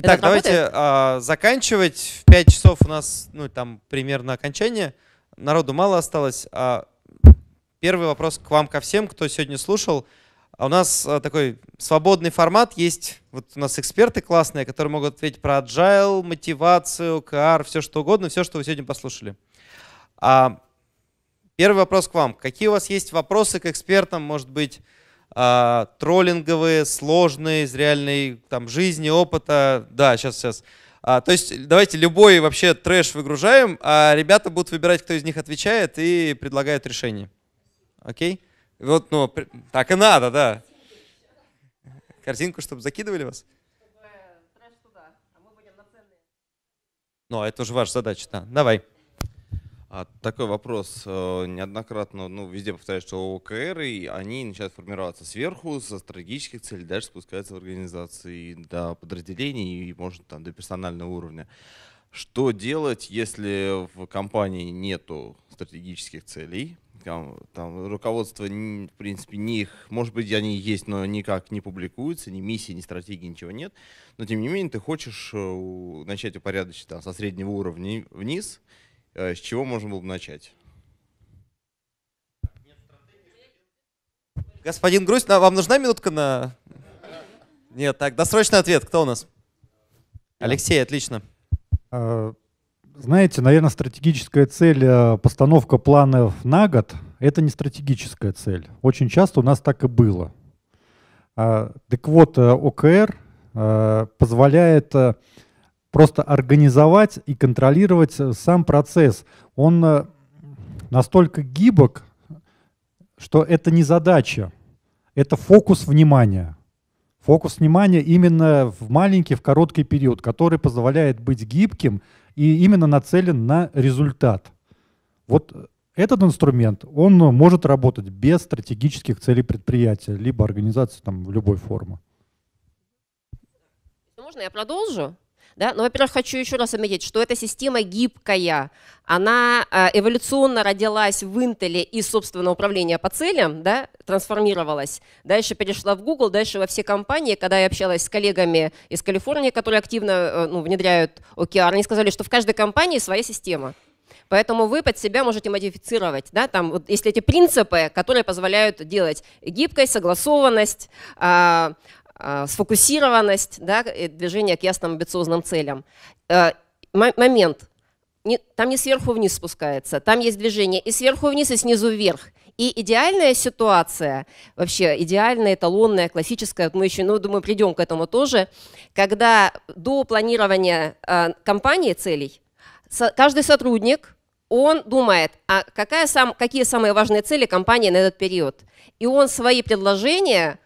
Итак, давайте а, заканчивать. В 5 часов у нас, ну, там примерно окончание. Народу мало осталось. А первый вопрос к вам, ко всем, кто сегодня слушал. А у нас а, такой свободный формат есть. Вот у нас эксперты классные, которые могут ответить про agile, мотивацию, КАР, все что угодно, все, что вы сегодня послушали. А, первый вопрос к вам. Какие у вас есть вопросы к экспертам, может быть, э, троллинговые, сложные, из реальной там, жизни, опыта. Да, сейчас, сейчас. А, то есть давайте любой вообще трэш выгружаем, а ребята будут выбирать, кто из них отвечает и предлагают решение. Окей? Вот, ну, при... так и надо, да. корзинку чтобы закидывали вас? Чтобы э, туда, а Ну, а это уже ваша задача, да. Давай. А такой вопрос. Э, неоднократно, ну, везде повторяют, что ОКР, и они начинают формироваться сверху, со стратегических целей дальше спускаются в организации до подразделений и, может, там, до персонального уровня. Что делать, если в компании нету стратегических целей? Там, там руководство, в принципе, не их, может быть, они есть, но никак не публикуются, ни миссии, ни стратегии, ничего нет. Но, тем не менее, ты хочешь э, начать упорядочить там, со среднего уровня вниз – Э, с чего можно было бы начать? Господин Грусть, вам нужна минутка на... Нет, так, досрочный ответ. Кто у нас? Алексей, отлично. Э, знаете, наверное, стратегическая цель э, постановка планов на год – это не стратегическая цель. Очень часто у нас так и было. Так вот, ОКР позволяет просто организовать и контролировать э, сам процесс. Он э, настолько гибок, что это не задача, это фокус внимания. Фокус внимания именно в маленький, в короткий период, который позволяет быть гибким и именно нацелен на результат. Вот этот инструмент, он может работать без стратегических целей предприятия, либо организации там, в любой форме. Можно я продолжу? Да? Но, во-первых, хочу еще раз отметить, что эта система гибкая, она э, эволюционно родилась в Intel из, собственно, управления по целям, да, трансформировалась, дальше перешла в Google, дальше во все компании. Когда я общалась с коллегами из Калифорнии, которые активно э, ну, внедряют OKR, они сказали, что в каждой компании своя система. Поэтому вы под себя можете модифицировать, да, там, вот, если эти принципы, которые позволяют делать гибкость, согласованность, а, а, сфокусированность, да, движение к ясным амбициозным целям. Э, момент. Там не сверху вниз спускается, там есть движение и сверху вниз, и снизу вверх. И идеальная ситуация, вообще идеальная, эталонная, классическая, мы еще, ну, думаю, придем к этому тоже, когда до планирования э, компании целей каждый сотрудник, он думает, а какая сам, какие самые важные цели компании на этот период. И он свои предложения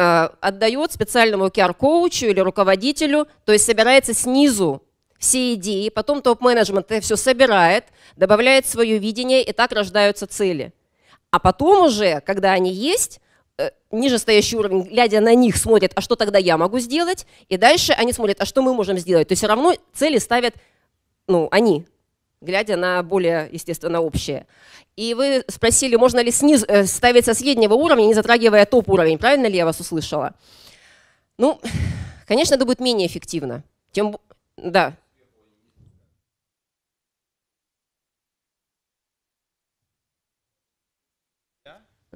Э, отдает специальному QR-коучу или руководителю, то есть собирается снизу все идеи, потом топ-менеджмент это все собирает, добавляет свое видение, и так рождаются цели. А потом уже, когда они есть, э, нижестоящий уровень, глядя на них, смотрит, а что тогда я могу сделать, и дальше они смотрят, а что мы можем сделать. То есть все равно цели ставят ну, они, глядя на более, естественно, общее. И вы спросили, можно ли сниз, э, ставить со среднего уровня, не затрагивая топ-уровень. Правильно ли я вас услышала? Ну, конечно, это будет менее эффективно. Тем, да,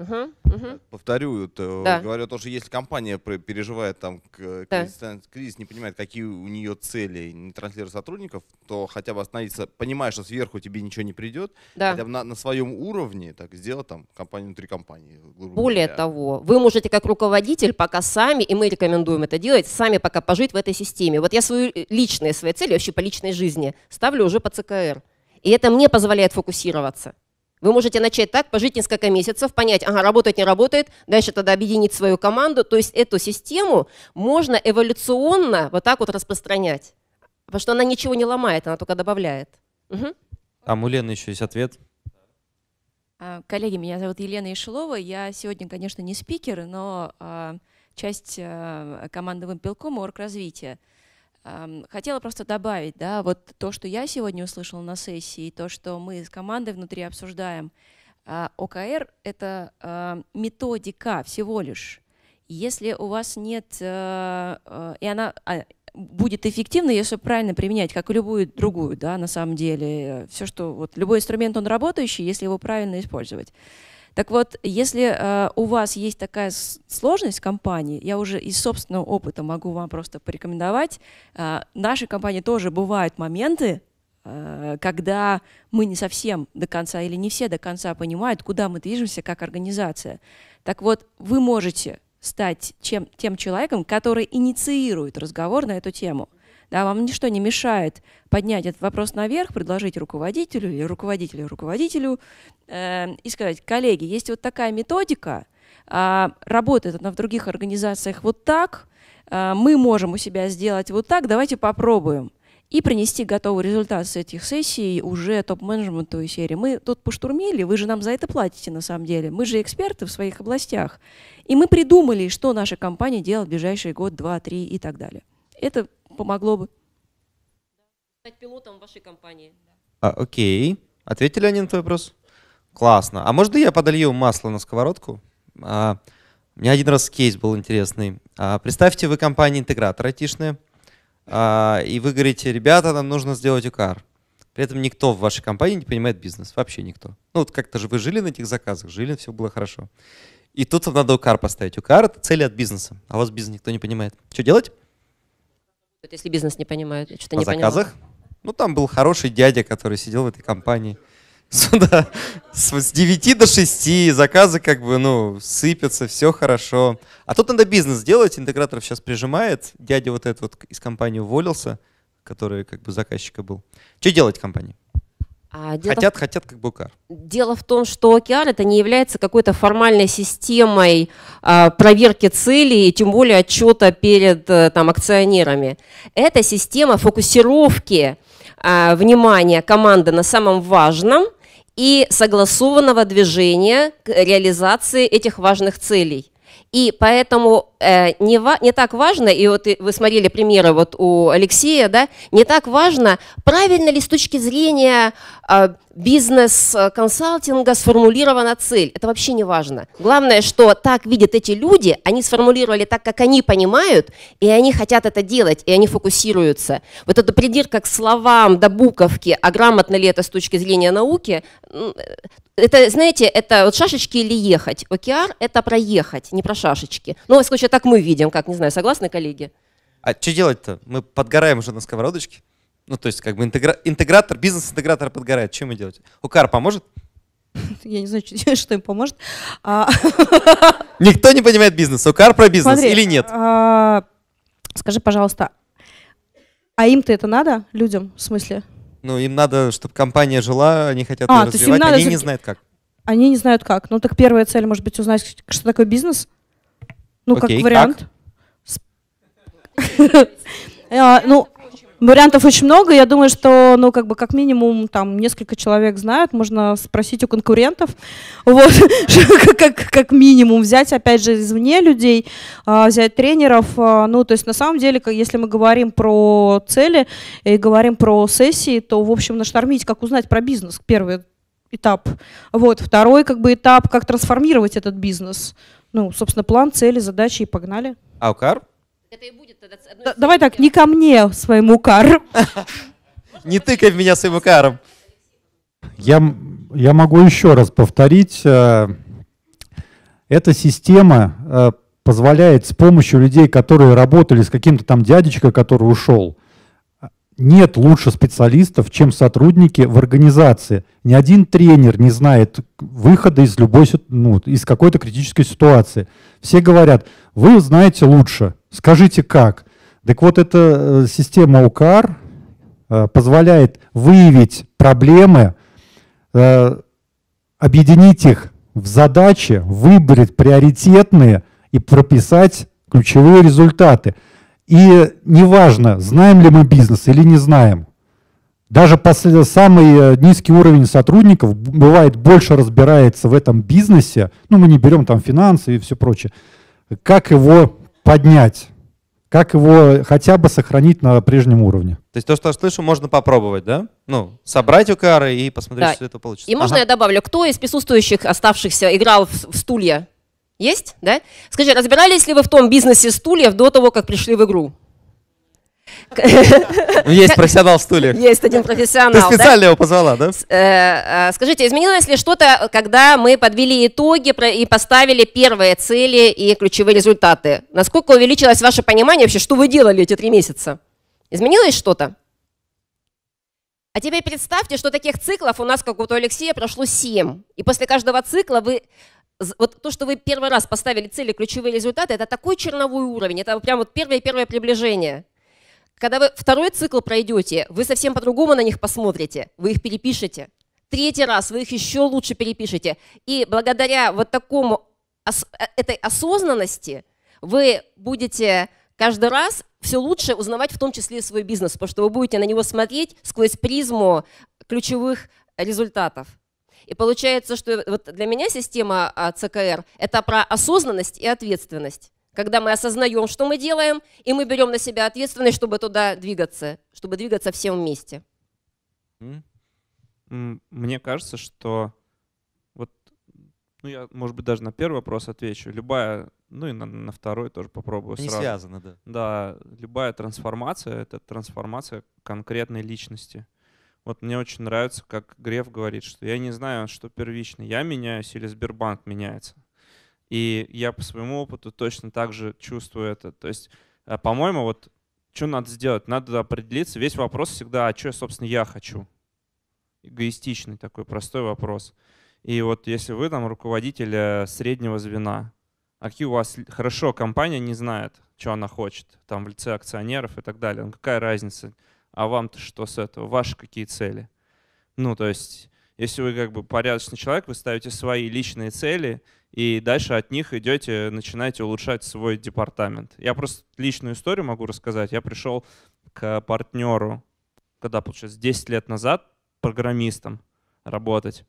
Угу, угу. Э, Повторю, это, да. говорю о если компания переживает там э, кризис, да. Э, кризис, не понимает, какие у нее цели, не транслирует сотрудников, то хотя бы остановиться, понимая, что сверху тебе ничего не придет, да. хотя бы на, на своем уровне так сделать там компанию внутри компании. Более говоря. того, вы можете как руководитель пока сами, и мы рекомендуем это делать, сами пока пожить в этой системе. Вот я свою личные свои цели, вообще по личной жизни, ставлю уже по ЦКР. И это мне позволяет фокусироваться. Вы можете начать так, пожить несколько месяцев, понять, ага, работает, не работает, дальше тогда объединить свою команду. То есть эту систему можно эволюционно вот так вот распространять. Потому что она ничего не ломает, она только добавляет. Угу. Там у Лены еще есть ответ. А, коллеги, меня зовут Елена Ишелова. Я сегодня, конечно, не спикер, но а, часть а, команды Вимпелкома оргразвития. развития Хотела просто добавить, да, вот то, что я сегодня услышала на сессии, то, что мы с командой внутри обсуждаем, а, ОКР — это а, методика всего лишь. Если у вас нет, а, и она будет эффективна, если правильно применять, как и любую другую, да, на самом деле, все, что, вот, любой инструмент, он работающий, если его правильно использовать. Так вот, если э, у вас есть такая сложность в компании, я уже из собственного опыта могу вам просто порекомендовать. Э, в нашей компании тоже бывают моменты, э, когда мы не совсем до конца или не все до конца понимают, куда мы движемся как организация. Так вот, вы можете стать чем, тем человеком, который инициирует разговор на эту тему. Mm да, вам ничто не мешает поднять этот вопрос наверх, предложить руководителю или руководителю руководителю э, и сказать, коллеги, есть вот такая методика, э, работает она в других организациях вот так, э, мы можем у себя сделать вот так, давайте попробуем и принести готовый результат с этих сессий уже топ-менеджменту и серии. Мы тут поштурмили, вы же нам за это платите на самом деле. Мы же эксперты в своих областях. И мы придумали, что наша компания делает в ближайшие год, два, три и так далее. Это помогло бы. Стать пилотом вашей компании. А, окей. Ответили они на твой вопрос? Классно. А можно я подолью масло на сковородку? А, у меня один раз кейс был интересный. А, представьте, вы компания-интегратор айтишная, а, и вы говорите, ребята, нам нужно сделать УКАР. При этом никто в вашей компании не понимает бизнес, вообще никто. Ну вот как-то же вы жили на этих заказах, жили, все было хорошо. И тут вам надо УКАР поставить. УКАР — это цели от бизнеса, а у вас бизнес никто не понимает. Что делать? Вот если бизнес не понимает, я что-то не заказах? понимаю. Ну, там был хороший дядя, который сидел в этой компании. Сюда с, с 9 до 6 заказы как бы, ну, сыпятся, все хорошо. А тут надо бизнес делать, интеграторов сейчас прижимает. Дядя вот этот вот из компании уволился, который как бы заказчика был. Что делать компании? А хотят, в... хотят как букар. Дело в том, что океар это не является какой-то формальной системой а, проверки целей, тем более отчета перед а, там, акционерами. Это система фокусировки а, внимания команды на самом важном и согласованного движения к реализации этих важных целей. И поэтому э, не, ва- не так важно, и вот вы смотрели примеры вот у Алексея, да, не так важно, правильно ли с точки зрения а, бизнес-консалтинга сформулирована цель. Это вообще не важно. Главное, что так видят эти люди, они сформулировали так, как они понимают, и они хотят это делать, и они фокусируются. Вот эта придирка к словам, до буковки, а грамотно ли это с точки зрения науки, э, это, знаете, это вот шашечки или ехать. ОКР – это проехать, не про шашечки. Ну, в случае, так мы видим, как, не знаю, согласны коллеги? А что делать-то? Мы подгораем уже на сковородочке. Ну, то есть, как бы интегра... интегратор, бизнес-интегратор подгорает. Чем вы делаете? Укар поможет? Я не знаю, что им поможет. А, Никто не понимает бизнес. Укар про бизнес Смотри, или нет? А, скажи, пожалуйста, а им-то это надо, людям, в смысле? Ну, им надо, чтобы компания жила, они хотят а, ее развивать, надо... они не знают как. Они не знают как. Ну, так первая цель, может быть, узнать, что такое бизнес. Ну, Окей, как вариант. Как? А, ну, Вариантов очень много. Я думаю, что, ну, как бы, как минимум, там, несколько человек знают. Можно спросить у конкурентов. Вот, как, как минимум взять, опять же, извне людей, а, взять тренеров. А, ну, то есть, на самом деле, если мы говорим про цели и говорим про сессии, то, в общем, наштормить, как узнать про бизнес, первый этап. Вот, второй, как бы, этап, как трансформировать этот бизнес. Ну, собственно, план, цели, задачи и погнали. Аукар? Это и будет тогда... Да, давай так, не ко мне своему кару. Не тыкай в меня своим каром. Я, я могу еще раз повторить. Э, эта система э, позволяет с помощью людей, которые работали с каким-то там дядечкой, который ушел, нет лучше специалистов, чем сотрудники в организации. Ни один тренер не знает выхода из любой, ну, из какой-то критической ситуации. Все говорят, вы знаете лучше. Скажите, как? Так вот, эта э, система УКАР э, позволяет выявить проблемы, э, объединить их в задачи, выбрать приоритетные и прописать ключевые результаты. И неважно, знаем ли мы бизнес или не знаем, даже после, самый низкий уровень сотрудников бывает больше разбирается в этом бизнесе, ну мы не берем там финансы и все прочее, как его поднять, как его хотя бы сохранить на прежнем уровне. То есть то, что я слышу, можно попробовать, да? Ну, собрать укары и посмотреть, да. что это получится. И ага. можно я добавлю, кто из присутствующих оставшихся играл в, в стулья? Есть, да? Скажи, разбирались ли вы в том бизнесе стульев до того, как пришли в игру? Ну, есть профессионал в стуле. Есть один ну, профессионал. Ты специально его позвала, да? Э, э, скажите, изменилось ли что-то, когда мы подвели итоги и поставили первые цели и ключевые результаты? Насколько увеличилось ваше понимание вообще, что вы делали эти три месяца? Изменилось что-то? А теперь представьте, что таких циклов у нас, как у Алексея, прошло 7. И после каждого цикла вы вот то, что вы первый раз поставили цели, ключевые результаты, это такой черновой уровень, это прям вот первое-первое приближение. Когда вы второй цикл пройдете, вы совсем по-другому на них посмотрите, вы их перепишете. Третий раз вы их еще лучше перепишете. И благодаря вот такому э, этой осознанности вы будете каждый раз все лучше узнавать в том числе и свой бизнес, потому что вы будете на него смотреть сквозь призму ключевых результатов. И получается, что вот для меня система а, ЦКР – это про осознанность и ответственность когда мы осознаем, что мы делаем, и мы берем на себя ответственность, чтобы туда двигаться, чтобы двигаться всем вместе. Мне кажется, что вот, ну я, может быть, даже на первый вопрос отвечу. Любая, ну и на, на второй тоже попробую Не сразу. связано, да. Да, любая трансформация — это трансформация конкретной личности. Вот мне очень нравится, как Греф говорит, что я не знаю, что первично, я меняюсь или Сбербанк меняется. И я по своему опыту точно так же чувствую это. То есть, э, по-моему, вот что надо сделать? Надо определиться. Весь вопрос всегда, а что, собственно, я хочу? Эгоистичный такой простой вопрос. И вот если вы там руководитель э, среднего звена, а какие у вас... Хорошо, компания не знает, что она хочет, там в лице акционеров и так далее. Ну какая разница? А вам-то что с этого? Ваши какие цели? Ну, то есть, если вы как бы порядочный человек, вы ставите свои личные цели, и дальше от них идете, начинаете улучшать свой департамент. Я просто личную историю могу рассказать. Я пришел к партнеру, когда, получается, 10 лет назад программистом работать.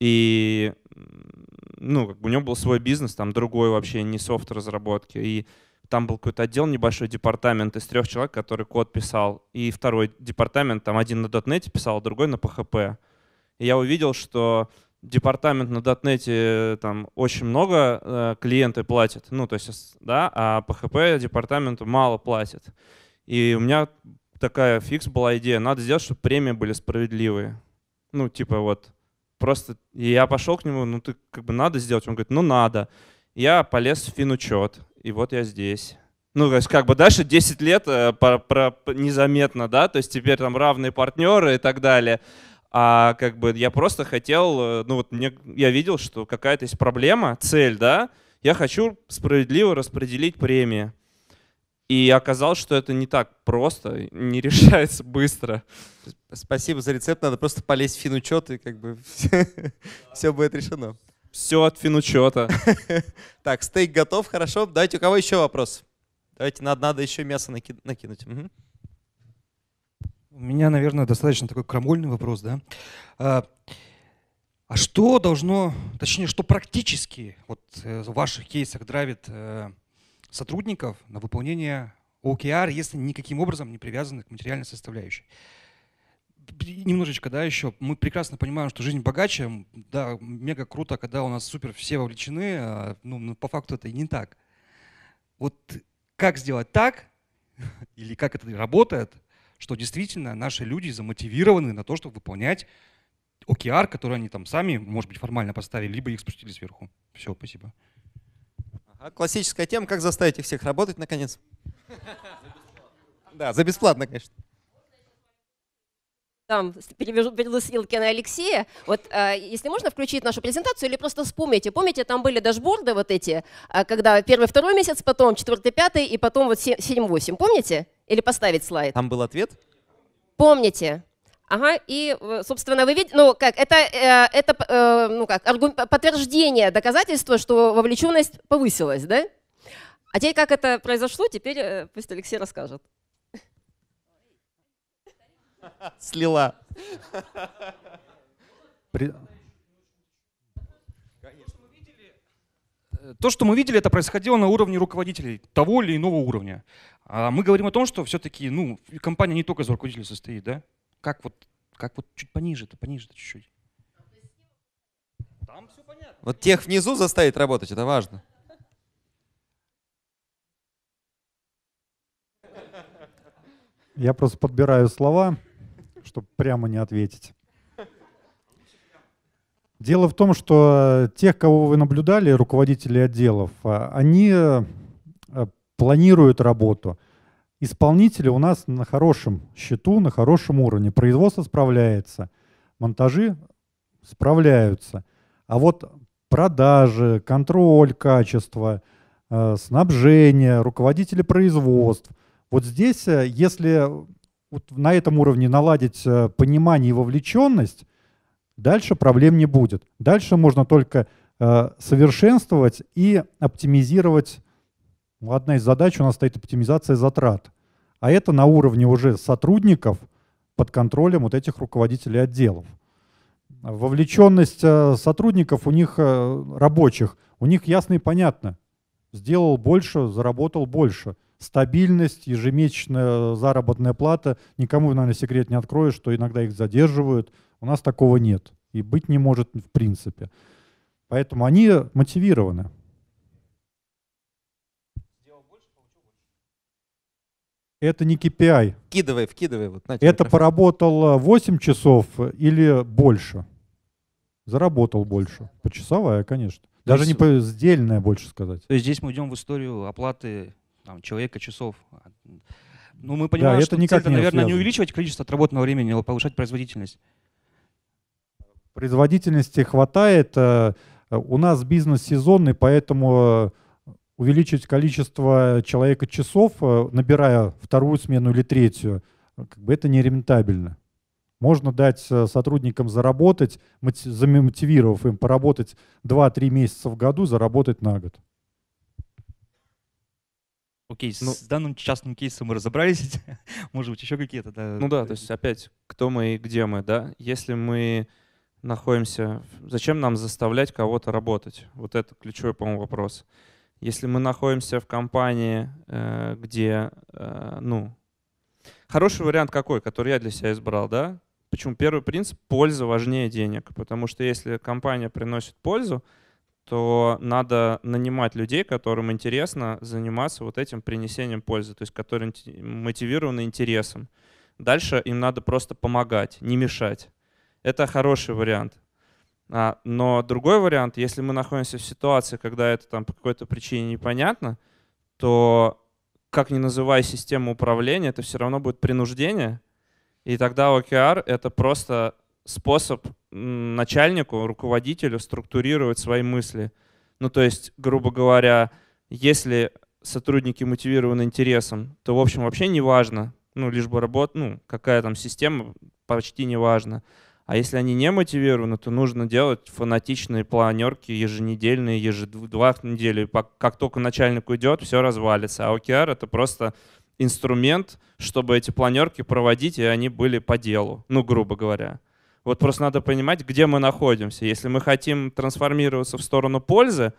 И, ну, как бы у него был свой бизнес, там другой вообще, не софт разработки. И там был какой-то отдел, небольшой департамент из трех человек, который код писал. И второй департамент, там один на .NET писал, другой на PHP. И я увидел, что департамент на .NET э, там очень много э, клиенты платят, ну, то есть, да, а PHP департаменту мало платят. И у меня такая фикс была идея, надо сделать, чтобы премии были справедливые. Ну, типа вот, просто и я пошел к нему, ну, ты как бы надо сделать? Он говорит, ну, надо. Я полез в финучет, и вот я здесь. Ну, то есть как бы дальше 10 лет э, про, про, незаметно, да, то есть теперь там равные партнеры и так далее. А как бы я просто хотел, э, ну вот мне, я видел, что какая-то есть проблема, цель, да, я хочу справедливо распределить премии. И оказалось, что это не так просто, не решается быстро. Спасибо за рецепт, надо просто полезть в финучет, и как бы все будет решено. Все от финучета. Так, стейк готов, хорошо. Давайте, у кого еще вопрос? Давайте, надо, надо еще мясо накинуть. У меня, наверное, достаточно такой крамольный вопрос, да? А, а что должно, точнее, что практически вот э, в ваших кейсах драйвит э, сотрудников на выполнение OKR, если никаким образом не привязаны к материальной составляющей? немножечко, да, еще. Мы прекрасно понимаем, что жизнь богаче. Да, мега круто, когда у нас супер все вовлечены. А, ну, ну по факту это и не так. Вот как сделать так, или как это работает, что действительно наши люди замотивированы на то, чтобы выполнять OKR, который они там сами, может быть, формально поставили, либо их спустили сверху. Все, спасибо. Ага, классическая тема, как заставить их всех работать, наконец. Да, за бесплатно, конечно там перевожу, ссылки на Алексея. Вот а, если можно включить нашу презентацию или просто вспомните. Помните, там были дашборды вот эти, а, когда первый, второй месяц, потом четвертый, пятый и потом вот семь-восемь. Помните? Или поставить слайд? Там был ответ? Помните. Ага, и, э, собственно, вы видите, ну как, это, э, это э, ну как, подтверждение, доказательство, что вовлеченность повысилась, да? А теперь, как это произошло, теперь пусть Алексей расскажет. Слила. То, что мы видели, это происходило на уровне руководителей того или иного уровня. А мы говорим о том, что все-таки ну, компания не только из руководителя состоит, да? Как вот, как вот чуть пониже то пониже то чуть-чуть. Там все понятно. Вот тех внизу заставить работать, это важно. Я просто подбираю слова, чтобы прямо не ответить. Дело в том, что тех, кого вы наблюдали, руководители отделов, а, они планируют работу. Исполнители у нас на хорошем счету, на хорошем уровне. Производство справляется, монтажи справляются. А вот продажи, контроль качества, э, снабжение, руководители производств. Вот здесь, э, если вот на этом уровне наладить э, понимание и вовлеченность, дальше проблем не будет. Дальше можно только совершенствовать и оптимизировать ну, одна из задач у нас стоит оптимизация затрат. А это на уровне уже сотрудников под контролем вот этих руководителей отделов. Вовлеченность э, сотрудников у них, э, рабочих, у них ясно и понятно. Сделал больше, заработал больше. Стабильность, ежемесячная заработная плата. Никому, наверное, секрет не открою, что иногда их задерживают. У нас такого нет. И быть не может в принципе. Поэтому они мотивированы. Это не KPI. Вкидывай, вкидывай. Вот, на это поработал 8 э, часов или больше? Заработал больше. Почасовая, конечно. Даже есть, не по, сдельная, больше сказать. То есть здесь мы идем в историю оплаты там, человека часов. Ну, мы понимаем, да, это никак цель, не наверное, связано. не увеличивать количество отработанного времени, а повышать производительность. Производительности хватает. Э, у нас бизнес сезонный, поэтому э, увеличить количество э, человека часов, э, набирая вторую смену или третью, э, как бы это не рентабельно. Можно дать сотрудникам заработать, замотивировав им поработать 2-3 месяца в году, заработать на год. Окей, ну, с данным частным кейсом мы разобрались. Может быть, еще какие-то? Да? Ну да, то есть опять, кто мы и где мы, да? Если мы находимся... Зачем нам заставлять кого-то работать? Вот это ключевой, по-моему, вопрос. Если мы находимся в компании, э, где, э, ну, хороший вариант какой, который я для себя избрал, да? Почему первый принцип – польза важнее денег. Потому что если компания приносит пользу, то надо нанимать людей, которым интересно заниматься вот этим принесением пользы, то есть которые мотивированы интересом. Дальше им надо просто помогать, не мешать. Это хороший вариант. А, но другой вариант, если мы находимся в ситуации, когда это там по какой-то причине непонятно, то как ни называй систему управления, это все равно будет принуждение. И тогда OKR — это просто способ начальнику, руководителю структурировать свои мысли. Ну, то есть, грубо говоря, если сотрудники мотивированы интересом, то, в общем, вообще не важно, ну, лишь бы работа, ну, какая там система, почти не важно. А если они не мотивированы, то нужно делать фанатичные планерки еженедельные, ежедва недели. Как только начальник уйдет, все развалится. А OKR — это просто инструмент, чтобы эти планерки проводить, и они были по делу, ну, грубо говоря. Вот просто надо понимать, где мы находимся. Если мы хотим трансформироваться в сторону пользы,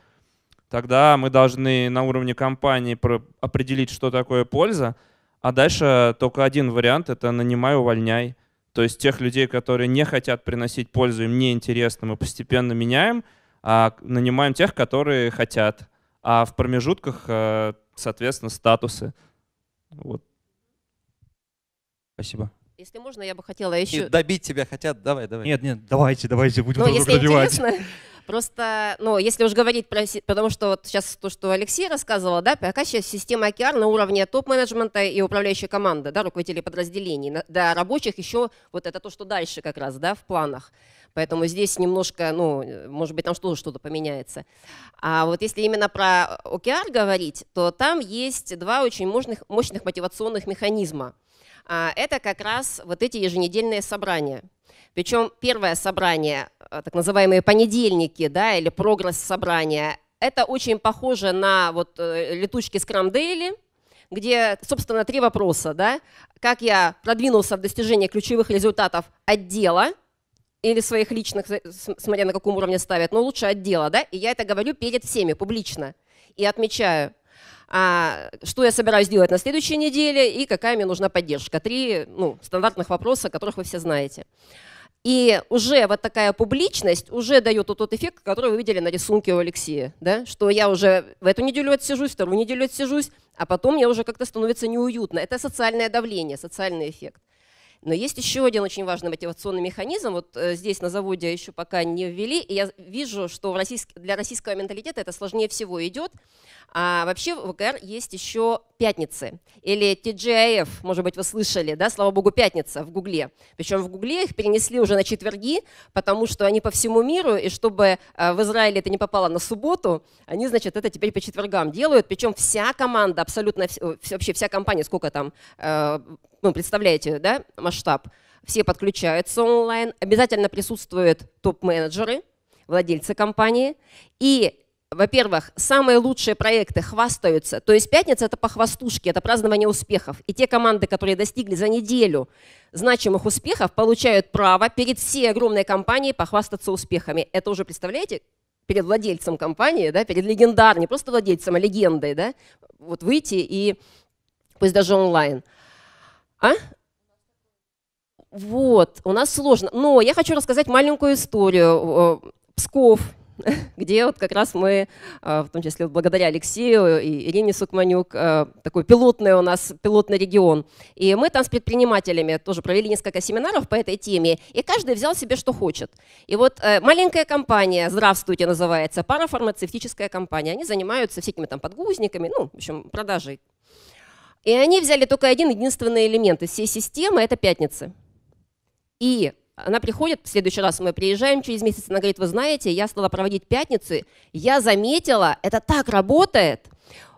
тогда мы должны на уровне компании определить, что такое польза, а дальше только один вариант — это нанимай, увольняй то есть тех людей, которые не хотят приносить пользу, им интересно, мы постепенно меняем, а нанимаем тех, которые хотят. А в промежутках, э, соответственно, статусы. Вот. Спасибо. Если можно, я бы хотела еще... Нет, добить тебя хотят, давай, давай. Нет, нет, давайте, давайте, будем ну, если добивать. интересно, Просто, ну, если уж говорить про... Потому что вот сейчас то, что Алексей рассказывал, да, пока сейчас система OKR на уровне топ-менеджмента и управляющей команды, да, руководителей подразделений. да, рабочих еще вот это то, что дальше как раз, да, в планах. Поэтому здесь немножко, ну, может быть, там что-то что поменяется. А вот если именно про OKR говорить, то там есть два очень мощных, мощных мотивационных механизма – а, это как раз вот эти еженедельные собрания. Причем первое собрание, а, так называемые понедельники, да, или прогресс собрания, это очень похоже на вот э, летучки Scrum Daily, где, собственно, три вопроса, да, как я продвинулся в достижении ключевых результатов отдела, или своих личных, смотря на каком уровне ставят, но лучше отдела, да, и я это говорю перед всеми публично и отмечаю, а, что я собираюсь делать на следующей неделе и какая мне нужна поддержка. Три ну, стандартных вопроса, которых вы все знаете. И уже вот такая публичность уже дает вот тот эффект, который вы видели на рисунке у Алексея, да? что я уже в эту неделю отсижусь, вторую неделю отсижусь, а потом мне уже как-то становится неуютно. Это социальное давление, социальный эффект. Но есть еще один очень важный мотивационный механизм. Вот э, здесь на заводе еще пока не ввели, и я вижу, что для российского менталитета это сложнее всего идет. А вообще в ГР есть еще пятницы или TGIF, может быть, вы слышали, да, слава богу, пятница в Гугле. Причем в Гугле их перенесли уже на четверги, потому что они по всему миру, и чтобы э, в Израиле это не попало на субботу, они, значит, это теперь по четвергам делают. Причем вся команда, абсолютно э, вообще вся компания, сколько там, э, ну, представляете, да, масштаб, все подключаются онлайн, обязательно присутствуют топ-менеджеры, владельцы компании, и во-первых, самые лучшие проекты хвастаются. То есть пятница – это похвастушки, это празднование успехов. И те команды, которые достигли за неделю значимых успехов, получают право перед всей огромной компанией похвастаться успехами. Это уже, представляете, перед владельцем компании, да, перед легендарной, не просто владельцем, а легендой, да, вот выйти и пусть даже онлайн. А? Вот, у нас сложно. Но я хочу рассказать маленькую историю. Э, Псков, где вот как раз мы, э, в том числе благодаря Алексею и Ирине Сукманюк, э, такой пилотный у нас, пилотный регион. И мы там с предпринимателями тоже провели несколько семинаров по этой теме, и каждый взял себе, что хочет. И вот э, маленькая компания, «Здравствуйте» называется, парафармацевтическая компания, они занимаются всякими там подгузниками, ну, в общем, продажей. И они взяли только один единственный элемент из всей системы – это пятницы. И она приходит, в следующий раз мы приезжаем через месяц, она говорит, вы знаете, я стала проводить пятницы, я заметила, это так работает.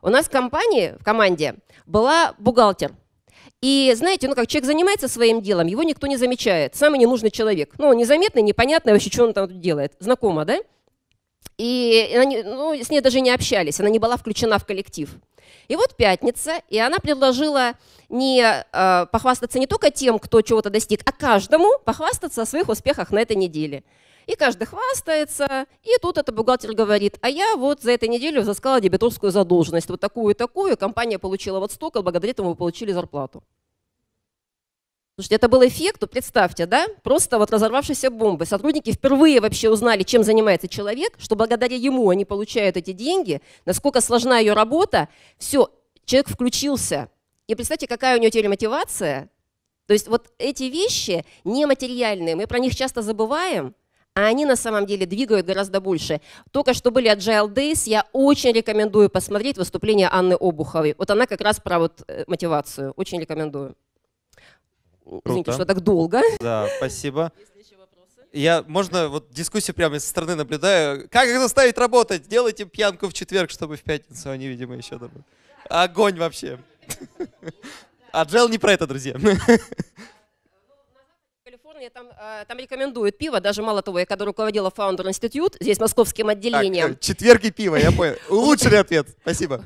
У нас в компании, в команде была бухгалтер. И знаете, ну как человек занимается своим делом, его никто не замечает. Самый ненужный человек. Ну, он незаметный, непонятный вообще, что он там делает. Знакомо, да? И они, ну, с ней даже не общались, она не была включена в коллектив. И вот пятница, и она предложила не э, похвастаться не только тем, кто чего-то достиг, а каждому похвастаться о своих успехах на этой неделе. И каждый хвастается, и тут этот бухгалтер говорит, а я вот за эту неделю взыскала дебиторскую задолженность, вот такую и такую, компания получила вот столько, благодаря этому вы получили зарплату. Слушайте, это был эффект, вот представьте, да, просто вот разорвавшейся бомбы. Сотрудники впервые вообще узнали, чем занимается человек, что благодаря ему они получают эти деньги, насколько сложна ее работа. Все, человек включился. И представьте, какая у него теперь мотивация. То есть вот эти вещи нематериальные, мы про них часто забываем, а они на самом деле двигают гораздо больше. Только что были Agile Days, я очень рекомендую посмотреть выступление Анны Обуховой. Вот она как раз про вот э, мотивацию. Очень рекомендую. Извините, что так долго. Да, спасибо. Я, можно, вот дискуссию прямо со стороны наблюдаю. Как их заставить работать? Делайте пьянку в четверг, чтобы в пятницу а они, видимо, еще там. Огонь вообще. А джел не про это, друзья. Ну, Калифорния, там, а, там рекомендуют пиво, даже мало того, я когда руководила Founder Institute, здесь московским отделением. Так, четверг и пиво, я понял. Улучшили ответ, спасибо.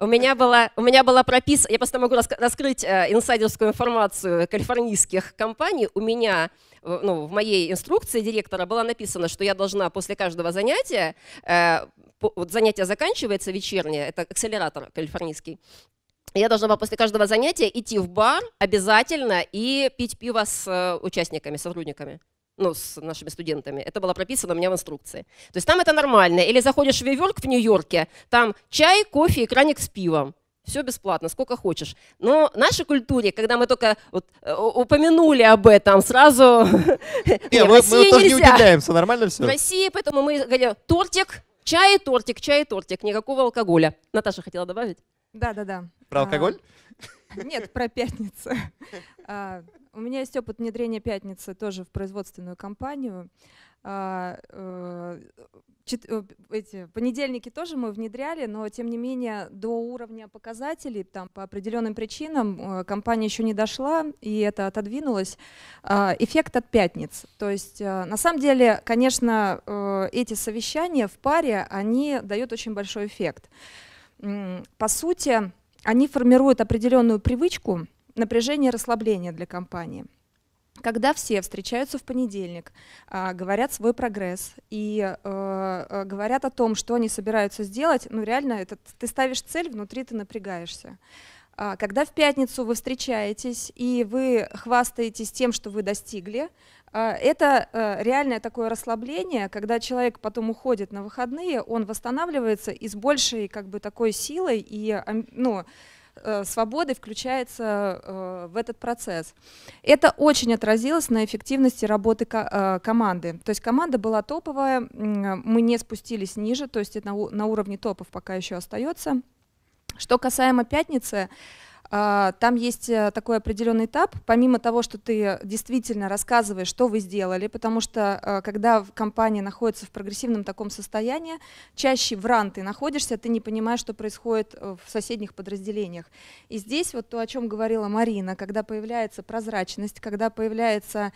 У меня была, у меня была прописка, я просто могу раскрыть э, инсайдерскую информацию калифорнийских компаний. У меня э, ну, в моей инструкции директора было написано, что я должна после каждого занятия, э, вот занятие заканчивается вечернее, это акселератор калифорнийский, я должна была после каждого занятия идти в бар обязательно и пить пиво с э, участниками, сотрудниками ну, с нашими студентами. Это было прописано у меня в инструкции. То есть там это нормально. Или заходишь в Виверк в Нью-Йорке, там чай, кофе и краник с пивом. Все бесплатно, сколько хочешь. Но в нашей культуре, когда мы только вот, э, упомянули об этом, сразу... Не, мы, мы тоже не удивляемся, нормально все. В России, поэтому мы говорим, тортик, чай и тортик, чай и тортик, никакого алкоголя. Наташа хотела добавить? Да, да, да. Про а, алкоголь? Нет, про пятницу. А, у меня есть опыт внедрения пятницы тоже в производственную компанию. А, э, э, эти понедельники тоже мы внедряли, но тем не менее до уровня показателей там по определенным причинам э, компания еще не дошла, и это отодвинулось. А, эффект от пятниц. То есть на самом деле, конечно, эти совещания в паре, они дают очень большой эффект. По сути, они формируют определенную привычку – напряжение и расслабление для компании. Когда все встречаются в понедельник, а, говорят свой прогресс и э, э, говорят о том, что они собираются сделать, ну реально, это, ты ставишь цель, внутри ты напрягаешься. А, когда в пятницу вы встречаетесь и вы хвастаетесь тем, что вы достигли, а, это э, реальное такое расслабление, когда человек потом уходит на выходные, он восстанавливается и с большей как бы такой силой и ну, Э, свободы включается э, в этот процесс. Это очень отразилось на эффективности работы э, команды. То есть команда была топовая, мы не спустились ниже, то есть это на уровне топов пока еще остается. Что касаемо пятницы, а, там есть э, такой определенный этап, помимо того, что ты действительно рассказываешь, что вы сделали, потому что э, когда компания находится в прогрессивном таком состоянии, чаще в ран ты находишься, ты не понимаешь, что происходит э, в соседних подразделениях. И здесь вот то, о чем говорила Марина, когда появляется прозрачность, когда появляется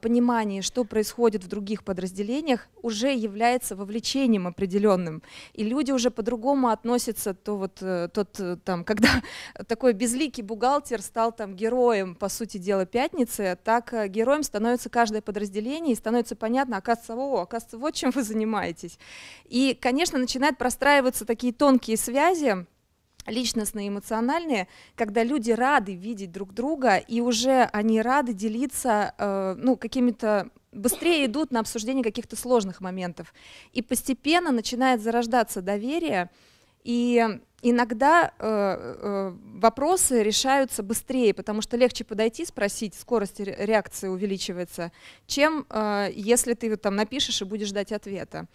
понимание, что происходит в других подразделениях, уже является вовлечением определенным. И люди уже по-другому относятся, то вот тот там, когда такой такой безликий бухгалтер стал там героем, по сути дела, пятницы, так э, героем становится каждое подразделение, и становится понятно, оказывается, о, оказывается, вот чем вы занимаетесь. И, конечно, начинают простраиваться такие тонкие связи, личностные, эмоциональные, когда люди рады видеть друг друга, и уже они рады делиться э, ну, какими-то быстрее идут на обсуждение каких-то сложных моментов. И постепенно начинает зарождаться доверие, и иногда э, э, вопросы решаются быстрее, потому что легче подойти, спросить, скорость реакции увеличивается, чем э, если ты там напишешь и будешь ждать ответа.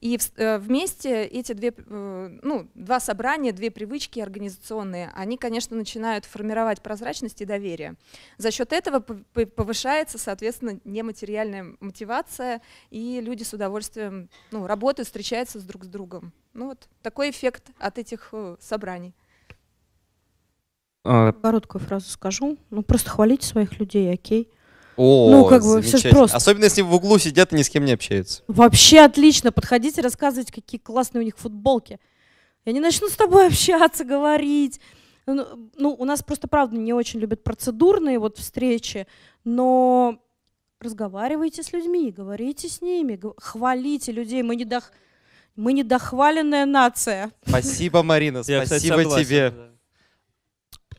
И в, э, вместе эти две, э, ну, два собрания, две привычки организационные, они, конечно, начинают формировать прозрачность и доверие. За счет этого повышается, соответственно, нематериальная мотивация, и люди с удовольствием ну, работают, встречаются с друг с другом. Ну вот такой эффект от этих э, собраний. А, Короткую фразу скажу. Ну просто хвалите своих людей, окей. О, ну, как бы, все просто. Особенно если в углу сидят и ни с кем не общаются. Вообще отлично. Подходите, рассказывайте, какие классные у них футболки. Я не начну с тобой общаться, говорить. Ну, ну, у нас просто, правда, не очень любят процедурные вот встречи, но разговаривайте с людьми, говорите с ними, хвалите людей. Мы не дох... Мы недохваленная нация. Спасибо, Марина, спасибо тебе.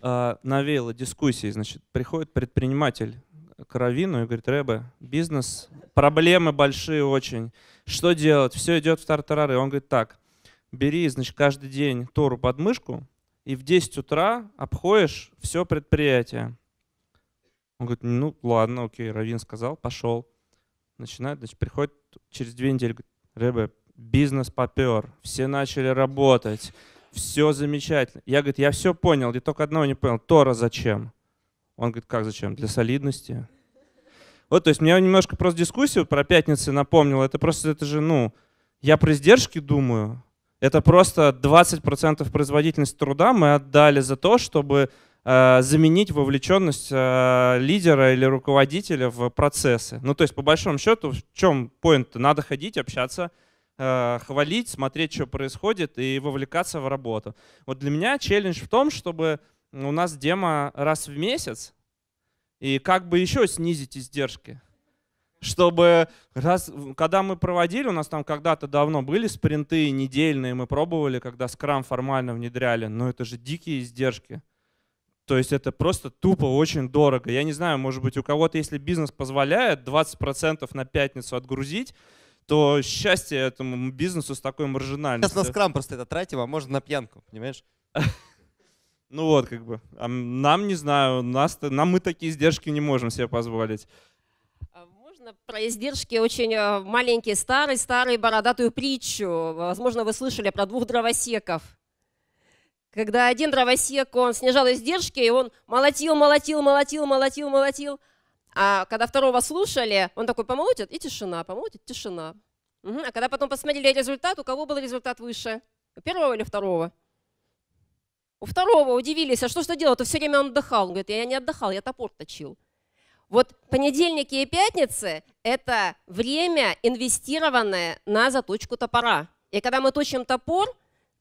Да. А, дискуссии. Значит, приходит предприниматель к Равину и говорит, Рэбе, бизнес, проблемы большие очень. Что делать? Все идет в тартарары. Он говорит, так, бери, значит, каждый день Тору под мышку и в 10 утра обходишь все предприятие. Он говорит, ну ладно, окей, Равин сказал, пошел. Начинает, значит, приходит через две недели, говорит, Рэбе, бизнес попер, все начали работать, все замечательно. Я, говорит, я все понял, я только одного не понял, Тора зачем? Он говорит, как зачем? Для солидности. Вот, то есть мне немножко просто дискуссию про пятницы напомнило. Это просто, это же, ну, я про издержки думаю. Это просто 20% производительности труда мы отдали за то, чтобы э, заменить вовлеченность э, лидера или руководителя в процессы. Ну, то есть, по большому счету, в чем поинт? Надо ходить, общаться, Э, хвалить, смотреть, что происходит, и вовлекаться в работу. Вот для меня челлендж в том, чтобы у нас демо раз в месяц, и как бы еще снизить издержки. Чтобы раз, когда мы проводили, у нас там когда-то давно были спринты недельные, мы пробовали, когда скрам формально внедряли, но это же дикие издержки. То есть это просто тупо очень дорого. Я не знаю, может быть, у кого-то, если бизнес позволяет, 20% на пятницу отгрузить, то счастье этому бизнесу с такой маржинальностью. Сейчас на скрам просто это тратим, а можно на пьянку, понимаешь? Ну вот, как бы. А нам, не знаю, нас, нам мы такие издержки не можем себе позволить. А можно про издержки очень э, маленькие, старый, старый бородатую притчу. Возможно, вы слышали про двух дровосеков. Когда один дровосек, он снижал издержки, и он молотил, молотил, молотил, молотил, молотил, а когда второго слушали, он такой помолотит, и тишина, помолотит, тишина. Угу. А когда потом посмотрели результат, у кого был результат выше? У первого или второго? У второго удивились, а что что делал? То все время он отдыхал. Он говорит, я не отдыхал, я топор точил. Вот понедельники и пятницы – это время, инвестированное на заточку топора. И когда мы точим топор,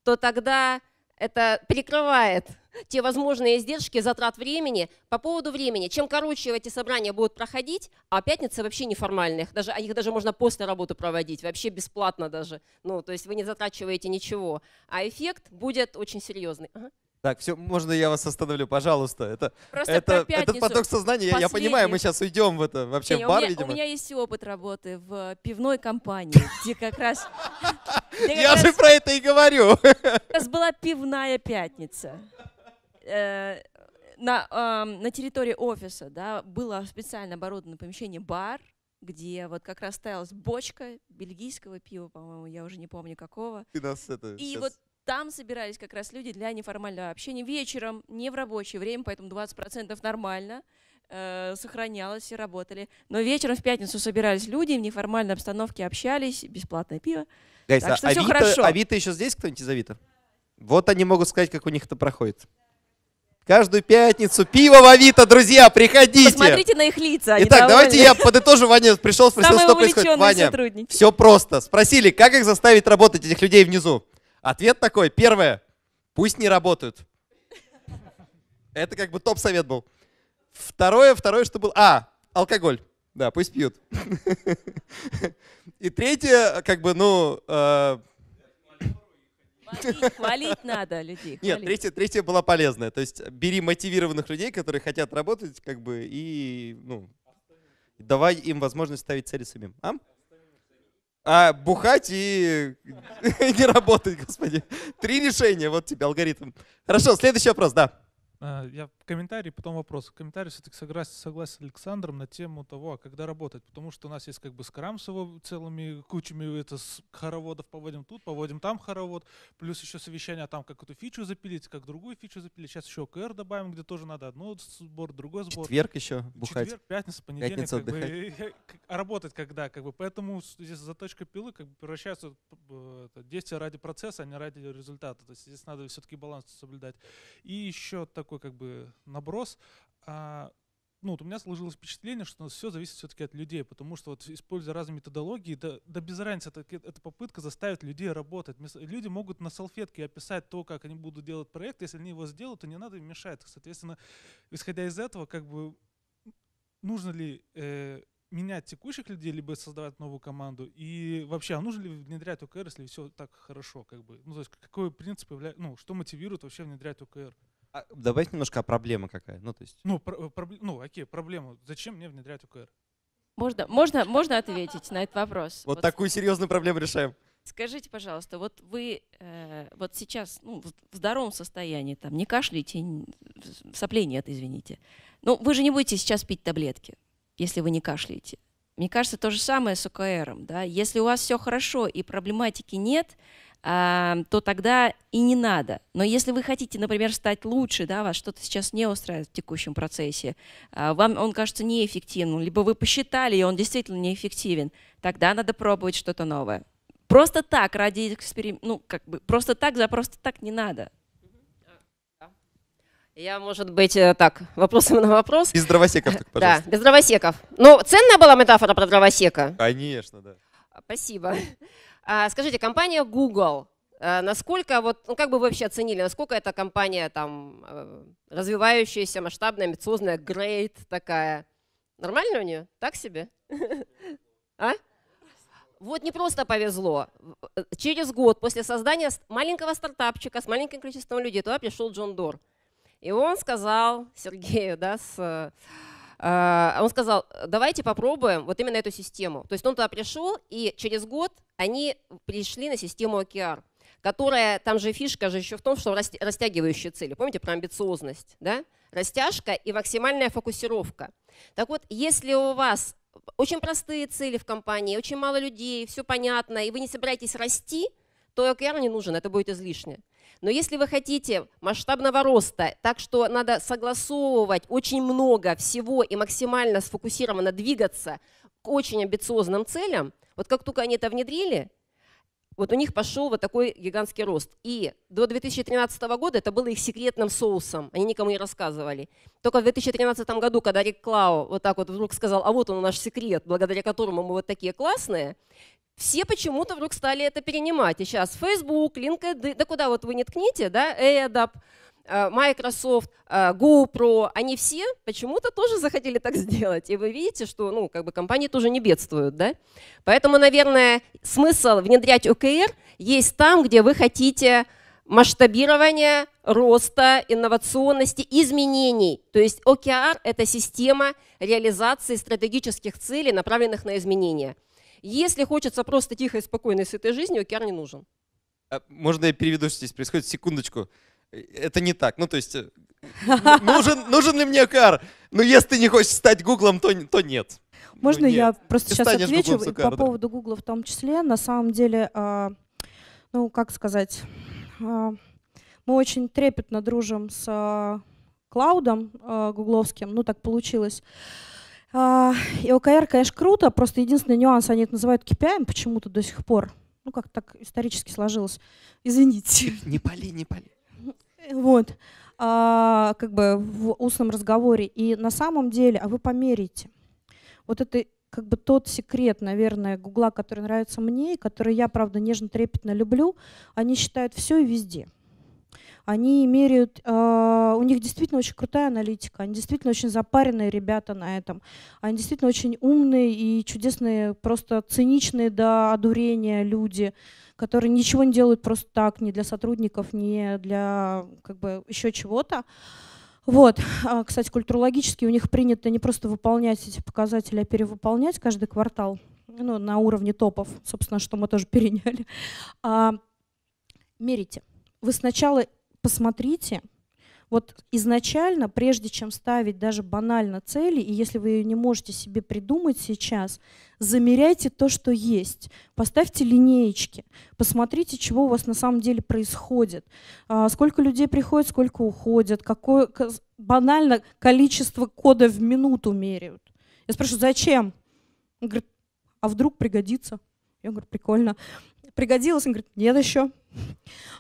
то тогда это перекрывает те возможные издержки затрат времени. По поводу времени, чем короче эти собрания будут проходить, а пятницы вообще неформальных, даже, их даже можно после работы проводить, вообще бесплатно даже. Ну, то есть вы не затрачиваете ничего, а эффект будет очень серьезный. Ага. Так, все, можно я вас остановлю, пожалуйста? Это, Просто это, этот поток сознания, я, я понимаю, мы сейчас уйдем в это вообще Женя, в э, бар, у меня, видимо. У меня есть опыт работы в э, пивной компании, где как раз... Я же про это и говорю. У нас была пивная пятница. Э, на, э, на территории офиса да, было специально оборудовано помещение бар, где вот как раз стоялась бочка бельгийского пива, по-моему, я уже не помню какого. И нас это И сейчас... вот там собирались как раз люди для неформального общения вечером, не в рабочее время, поэтому 20% нормально э, сохранялось и работали. Но вечером в пятницу собирались люди, в неформальной обстановке общались, бесплатное пиво. Гайс, так что Авито, все хорошо. Авито еще здесь кто-нибудь из Авито? Вот они могут сказать, как у них это проходит. Каждую пятницу пиво в Авито, друзья, приходите. Посмотрите на их лица. Итак, давайте я подытожу. Ваня пришел, спросил, Самые что происходит. Ваня, сотрудники. все просто. Спросили, как их заставить работать, этих людей внизу. Ответ такой. Первое. Пусть не работают. Это как бы топ-совет был. Второе, второе, что было... А, алкоголь. Да, пусть пьют. И третье, как бы, ну, э, Хвалить, надо людей. Хвалить. Нет, третья, третья была полезная. То есть э, бери мотивированных людей, которые хотят работать, как бы, и ну, давай им возможность ставить цели самим. А? А бухать и не работать, господи. Три решения, вот тебе алгоритм. Хорошо, следующий вопрос, да. А, я комментарий, потом вопрос. Комментарий все-таки согласен, согласен с Александром на тему того, а когда работать. Потому что у нас есть как бы скрам с его целыми кучами это, с хороводов поводим тут, поводим там хоровод. Плюс еще совещание, а там как эту фичу запилить, как другую фичу запилить. Сейчас еще КР добавим, где тоже надо одну сбор, другой сбор. Четверг еще бухать. Четверг, пятница, понедельник. Пятница как бы, э, э, а работать когда? Как бы. Поэтому здесь заточка пилы как бы превращается в действие ради процесса, а не ради результата. То есть здесь надо все-таки баланс соблюдать. И еще так такой как бы наброс. А, ну, вот у меня сложилось впечатление, что все зависит все-таки от людей, потому что вот используя разные методологии, да, да без разницы, это, это попытка заставить людей работать. Люди могут на салфетке описать то, как они будут делать проект, если они его сделают, то не надо им мешать. Соответственно, исходя из этого, как бы нужно ли э, менять текущих людей, либо создавать новую команду? И вообще, а нужно ли внедрять ОКР, если все так хорошо? Как бы? Ну, то есть какой принцип является, ну, что мотивирует вообще внедрять ОКР? А, давайте немножко о а проблеме какая. Ну, то есть... ну, про, э, про, ну окей, проблема. Зачем мне внедрять УКР? Можно, можно, можно ответить на этот вопрос. Вот, вот такую серьезную проблему решаем. Скажите, пожалуйста, вот вы э, вот сейчас ну, в здоровом состоянии, там не кашляете, соплей нет, извините. Ну, вы же не будете сейчас пить таблетки, если вы не кашляете. Мне кажется, то же самое с ОКРом. Да? Если у вас все хорошо и проблематики нет, то тогда и не надо. Но если вы хотите, например, стать лучше, да, вас что-то сейчас не устраивает в текущем процессе, а, вам он кажется неэффективным, либо вы посчитали, и он действительно неэффективен, тогда надо пробовать что-то новое. Просто так, ради эксперимента, ну, как бы, просто так, за просто так не надо. Я, может быть, э, так, вопросом на вопрос. Без дровосеков, так, пожалуйста. Да, без дровосеков. Ну, ценная была метафора про дровосека? Конечно, да. Спасибо. А, скажите, компания Google, а, насколько вот, ну как бы вы вообще оценили, насколько эта компания там э, развивающаяся, масштабная, амбициозная, great такая? Нормально у нее? Так себе? А? Вот не просто повезло. Э, через год после создания маленького стартапчика с маленьким количеством людей туда пришел Джон Дор. И он сказал Сергею, да, с а, он сказал, давайте попробуем вот именно эту систему. То есть он туда пришел, и через год они пришли на систему OKR, которая, там же фишка же еще в том, что растягивающие цели. Помните про амбициозность? Да? Растяжка и максимальная фокусировка. Так вот, если у вас очень простые цели в компании, очень мало людей, все понятно, и вы не собираетесь расти – то OKR не нужен, это будет излишне. Но если вы хотите масштабного роста, так что надо согласовывать очень много всего и максимально сфокусированно двигаться к очень амбициозным целям, вот как только они это внедрили, вот у них пошел вот такой гигантский рост. И до 2013 года это было их секретным соусом, они никому не рассказывали. Только в 2013 году, когда Рик Клау вот так вот вдруг сказал, а вот он наш секрет, благодаря которому мы вот такие классные, все почему-то вдруг стали это перенимать. И сейчас Facebook, LinkedIn, да куда вот вы не ткните, да, Adobe, э, Microsoft, э, GoPro, они все почему-то тоже захотели так сделать. И вы видите, что ну, как бы компании тоже не бедствуют. Да? Поэтому, наверное, смысл внедрять ОКР есть там, где вы хотите масштабирования, роста, инновационности, изменений. То есть OKR – это система реализации стратегических целей, направленных на изменения. Если хочется просто тихой, спокойной, сытой жизни, океан не нужен. А, можно я переведу, что здесь происходит? Секундочку. Э, это не так. Ну, то есть, э, нужен, нужен ли мне океан? Ну, если ты не хочешь стать гуглом, то, то нет. Можно ну, нет. я просто ты сейчас отвечу гуглом, сукар, по да. поводу гугла в том числе? На самом деле, э, ну, как сказать, э, мы очень трепетно дружим с э, клаудом э, гугловским, ну, так получилось. А, и ОКР, конечно, круто, просто единственный нюанс, они это называют KPI почему-то до сих пор. Ну, как так исторически сложилось. Извините. Не пали, не пали. Вот. А, как бы в устном разговоре. И на самом деле, а вы померите. Вот это как бы тот секрет, наверное, Гугла, который нравится мне, который я, правда, нежно-трепетно люблю. Они считают все и везде они меряют, э, у них действительно очень крутая аналитика, они действительно очень запаренные ребята на этом, они действительно очень умные и чудесные, просто циничные до одурения люди, которые ничего не делают просто так, ни для сотрудников, ни для как бы еще чего-то. Вот, а, кстати, культурологически у них принято не просто выполнять эти показатели, а перевыполнять каждый квартал, ну, на уровне топов, собственно, что мы тоже переняли. А, мерите. Вы сначала посмотрите, вот изначально, прежде чем ставить даже банально цели, и если вы ее не можете себе придумать сейчас, замеряйте то, что есть. Поставьте линеечки, посмотрите, чего у вас на самом деле происходит. А, сколько людей приходит, сколько уходит, какое банально количество кода в минуту меряют. Я спрашиваю, зачем? Он говорит, а вдруг пригодится? Я говорю, прикольно пригодилось? Он говорит, нет еще.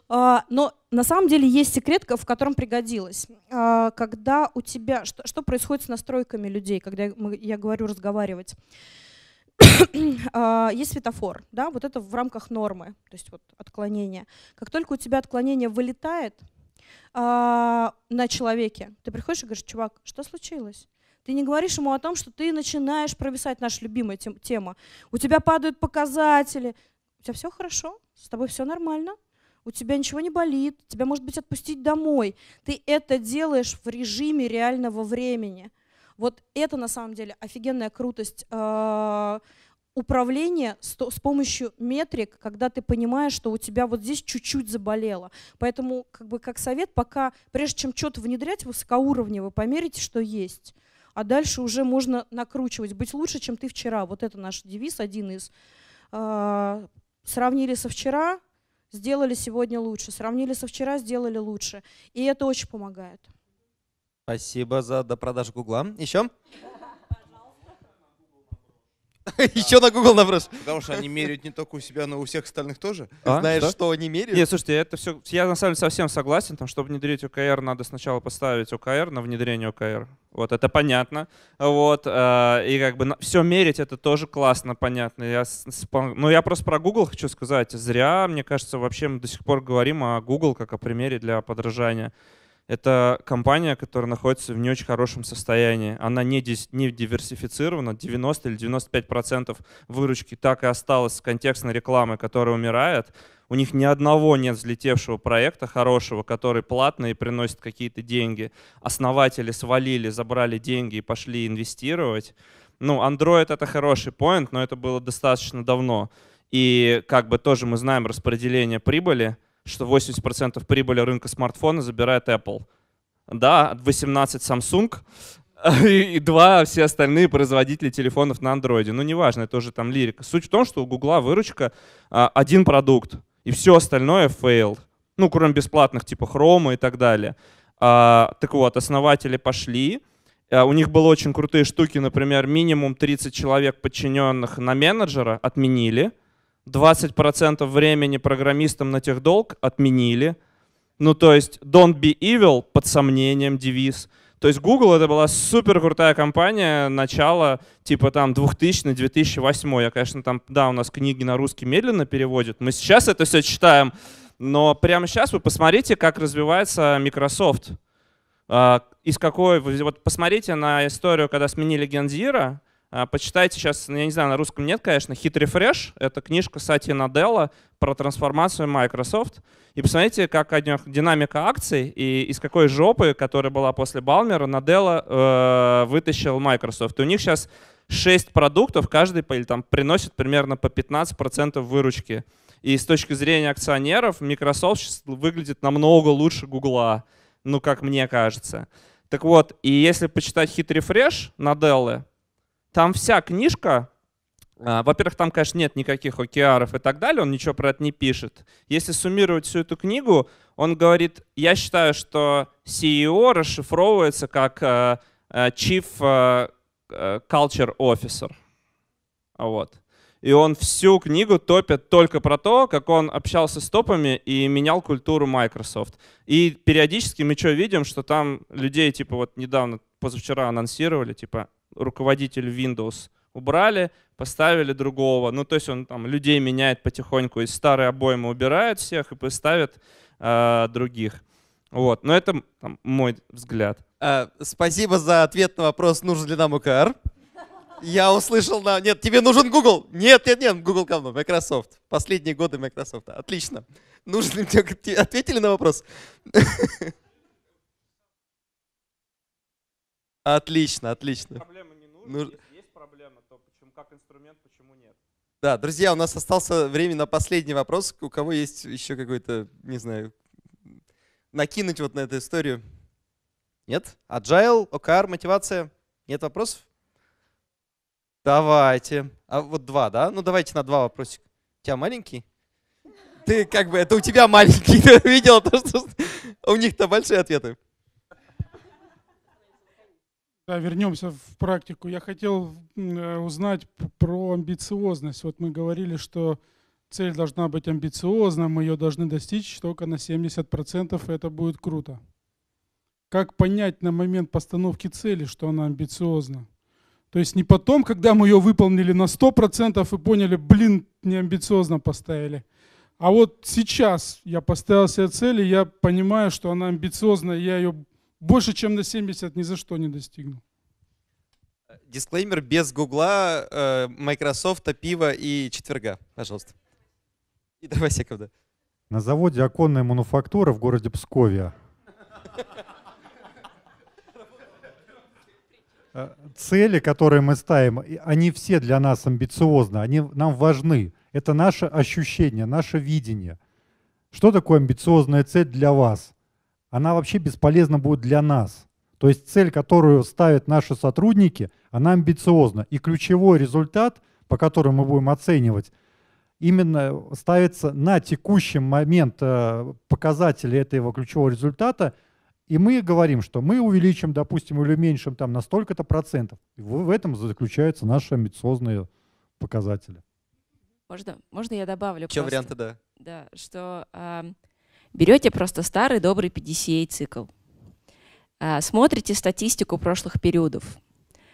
А, но на самом деле есть секрет, в котором пригодилось. А, когда у тебя... Что, что происходит с настройками людей, когда я говорю разговаривать? А, есть светофор, да, вот это в рамках нормы, то есть вот отклонение. Как только у тебя отклонение вылетает на человеке, ты приходишь и говоришь, чувак, что случилось? Ты не говоришь ему о том, что ты начинаешь провисать наша любимая тема. У тебя падают показатели, тебя все хорошо, с тобой все нормально, у тебя ничего не болит, тебя, может быть, отпустить домой. Ты это делаешь в режиме реального времени. Вот это на самом деле офигенная крутость э, управления с, с помощью метрик, когда ты понимаешь, что у тебя вот здесь чуть-чуть заболело. Поэтому, как бы как совет, пока прежде чем что-то внедрять высокоуровнево, померите, что есть. А дальше уже можно накручивать, быть лучше, чем ты вчера. Вот это наш девиз, один из э, сравнили со вчера, сделали сегодня лучше, сравнили со вчера, сделали лучше. И это очень помогает. Спасибо за допродажу Гугла. Еще? Да. Еще на Google наброс. Потому что они меряют не только у себя, но у всех остальных тоже. А? Знаешь, что они меряют? Нет, слушайте, это все. Я на самом деле совсем согласен. Там, чтобы внедрить ОКР, надо сначала поставить ОКР на внедрение ОКР. Вот, это понятно. Вот, э, и как бы все мерить, это тоже классно, понятно. Я, ну, я просто про Google хочу сказать. Зря, мне кажется, вообще мы до сих пор говорим о Google как о примере для подражания это компания, которая находится в не очень хорошем состоянии. Она не, не диверсифицирована, 90 или 95 процентов выручки так и осталось с контекстной рекламы, которая умирает. У них ни одного нет взлетевшего проекта хорошего, который платный и приносит какие-то деньги. Основатели свалили, забрали деньги и пошли инвестировать. Ну, Android — это хороший поинт, но это было достаточно давно. И как бы тоже мы знаем распределение прибыли — что 80% прибыли рынка смартфона забирает Apple. Да, 18 Samsung, и два все остальные производители телефонов на андроиде. Ну, неважно, это уже там лирика. Суть в том, что у Гугла выручка а, один продукт, и все остальное фейл. Ну, кроме бесплатных, типа Chrome и так далее. А, так вот, основатели пошли. А, у них были очень крутые штуки, например, минимум 30 человек подчиненных на менеджера отменили – 20% времени программистам на тех долг отменили. Ну, то есть don't be evil под сомнением девиз. То есть Google это была супер крутая компания начала типа там 2000-2008. на Я, конечно, там, да, у нас книги на русский медленно переводят. Мы сейчас это все читаем, но прямо сейчас вы посмотрите, как развивается Microsoft. А, из какой, вот посмотрите на историю, когда сменили Гензира, а, почитайте сейчас, ну, я не знаю, на русском нет, конечно, «Hit Refresh». Это книжка Сати Наделла про трансформацию Microsoft. И посмотрите, как динамика акций и из какой жопы, которая была после Балмера, Наделла э, вытащил Microsoft. И у них сейчас 6 продуктов, каждый там, приносит примерно по 15% выручки. И с точки зрения акционеров Microsoft сейчас выглядит намного лучше Гугла, ну, как мне кажется. Так вот, и если почитать «Hit Refresh» Наделлы, там вся книжка, а, во-первых, там, конечно, нет никаких океаров и так далее, он ничего про это не пишет. Если суммировать всю эту книгу, он говорит, я считаю, что CEO расшифровывается как э, э, Chief э, Culture Officer. Вот. И он всю книгу топит только про то, как он общался с топами и менял культуру Microsoft. И периодически мы что видим, что там людей, типа вот недавно, позавчера анонсировали, типа руководитель Windows убрали, поставили другого. Ну, то есть он там людей меняет потихоньку, и старые обоймы убирают всех и поставят э, других. Вот, но это там, мой взгляд. А, спасибо за ответ на вопрос, нужен ли нам УКР. Я услышал на... Нет, тебе нужен Google. Нет, нет, нет, Google говно, Microsoft. Последние годы Microsoft. Отлично. Нужен ли тебе... Ответили на вопрос? Отлично, отлично. Проблемы не нужны. Ну... Если есть проблема, то почему, как инструмент, почему нет? Да, друзья, у нас остался время на последний вопрос. У кого есть еще какой-то, не знаю, накинуть вот на эту историю? Нет? Agile, OKR, мотивация? Нет вопросов? Давайте. А вот два, да? Ну давайте на два вопросика. У тебя маленький? Ты как бы, это у тебя маленький, ты видела то, что у них-то большие ответы. Да, вернемся в практику. Я хотел э, узнать про амбициозность. Вот мы говорили, что цель должна быть амбициозна, мы ее должны достичь только на 70%, это будет круто. Как понять на момент постановки цели, что она амбициозна? То есть не потом, когда мы ее выполнили на 100% и поняли, блин, не амбициозно поставили. А вот сейчас я поставил себе цель, и я понимаю, что она амбициозна, я ее больше, чем на 70 ни за что не достигну. Дисклеймер без Гугла, э, Microsoft, пива и четверга, пожалуйста. И дровосеков, да. На заводе оконная мануфактура в городе Пскове. Э, цели, которые мы ставим, они все для нас амбициозны, они нам важны. Это наше ощущение, наше видение. Что такое амбициозная цель для вас? она вообще бесполезна будет для нас. То есть цель, которую ставят наши сотрудники, она амбициозна. И ключевой результат, по которому мы будем оценивать, именно ставится на текущий момент э, показатели этого ключевого результата, и мы говорим, что мы увеличим, допустим, или уменьшим там на столько-то процентов. И в этом заключаются наши амбициозные показатели. Можно, можно я добавлю? Еще варианты, да. Да, что э, Берете просто старый добрый PDCA-цикл. А, смотрите статистику прошлых периодов.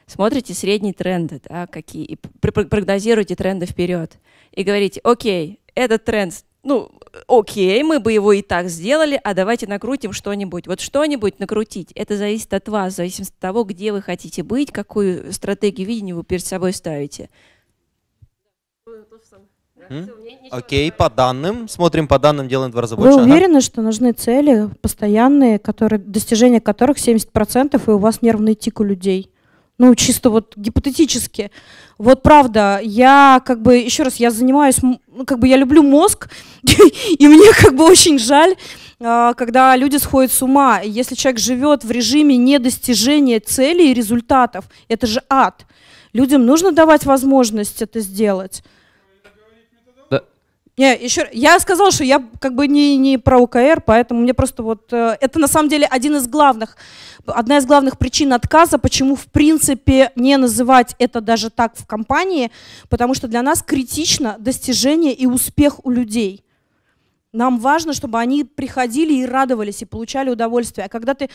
Смотрите средние тренды, да, какие, и прогнозируете тренды вперед. И говорите, окей, этот тренд, ну, окей, мы бы его и так сделали, а давайте накрутим что-нибудь. Вот что-нибудь накрутить, это зависит от вас, зависит от того, где вы хотите быть, какую стратегию видения вы перед собой ставите. Окей, по данным. Смотрим по данным, делаем в два раза больше. Вы уверены, ага. что нужны цели постоянные, которые, достижение которых 70% и у вас нервный тик у людей? Ну, чисто вот гипотетически. Вот правда, я как бы, еще раз, я занимаюсь, ну, как бы я люблю мозг, и мне как бы очень жаль, а, когда люди сходят с ума. Если человек живет в режиме недостижения целей и результатов, это же ад. Людям нужно давать возможность это сделать. Не, еще, я сказала, что я как бы не, не про УКР, поэтому мне просто вот... Э, это на самом деле один из главных, одна из главных причин отказа, почему в принципе не называть это даже так в компании, потому что для нас критично достижение и успех у людей. Нам важно, чтобы они приходили и радовались, и получали удовольствие. А когда ты...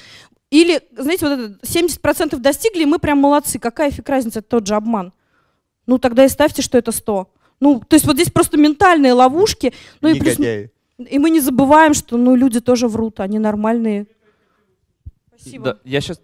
Или, знаете, вот это 70% достигли, и мы прям молодцы. Какая фиг разница, это тот же обман. Ну тогда и ставьте, что это 100%. Ну, то есть вот здесь просто ментальные ловушки. Ну, и, плюс, и мы не забываем, что ну, люди тоже врут, они нормальные. Спасибо. Да, я сейчас...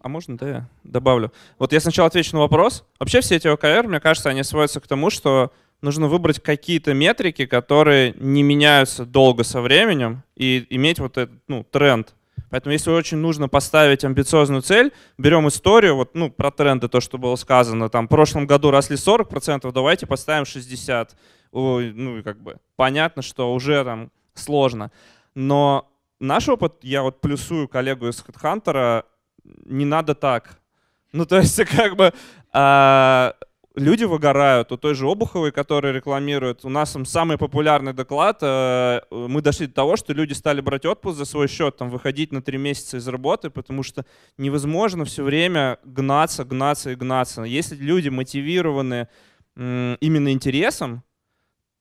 А можно, да, я добавлю. Вот я сначала отвечу на вопрос. Вообще все эти ОКР, мне кажется, они сводятся к тому, что нужно выбрать какие-то метрики, которые не меняются долго со временем, и иметь вот этот ну, тренд. Поэтому если очень нужно поставить амбициозную цель, берем историю, вот, ну, про тренды, то, что было сказано, там, в прошлом году росли 40%, давайте поставим 60%. ну, как бы, понятно, что уже там сложно. Но наш опыт, я вот плюсую коллегу из HeadHunter, не надо так. Ну, то есть, как бы, а, люди выгорают. У той же Обуховой, которая рекламирует, у нас там самый популярный доклад, э, мы дошли до того, что люди стали брать отпуск за свой счет, там, выходить на три месяца из работы, потому что невозможно все время гнаться, гнаться и гнаться. Если люди мотивированы именно интересом,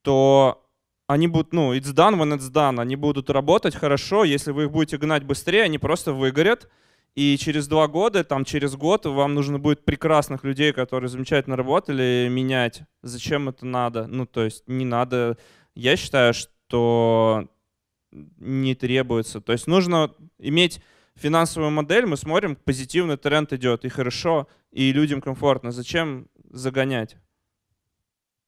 то они будут, ну, it's done when it's done, они будут работать хорошо, если вы их будете гнать быстрее, они просто выгорят, и через два года, там через год вам нужно будет прекрасных людей, которые замечательно работали, менять. Зачем это надо? Ну, то есть не надо. Я считаю, что не требуется. То есть нужно иметь финансовую модель, мы смотрим, позитивный тренд идет, и хорошо, и людям комфортно. Зачем загонять?